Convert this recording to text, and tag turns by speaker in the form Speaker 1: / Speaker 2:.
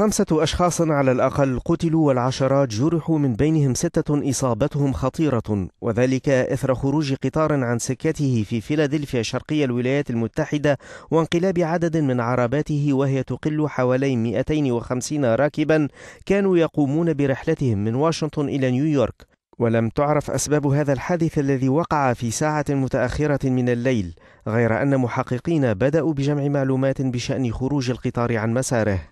Speaker 1: خمسة أشخاص على الأقل قتلوا والعشرات جرحوا من بينهم ستة إصابتهم خطيرة وذلك إثر خروج قطار عن سكته في فيلادلفيا شرقي الولايات المتحدة وانقلاب عدد من عرباته وهي تقل حوالي 250 راكبا كانوا يقومون برحلتهم من واشنطن إلى نيويورك ولم تعرف أسباب هذا الحادث الذي وقع في ساعة متأخرة من الليل غير أن محققين بدأوا بجمع معلومات بشأن خروج القطار عن مساره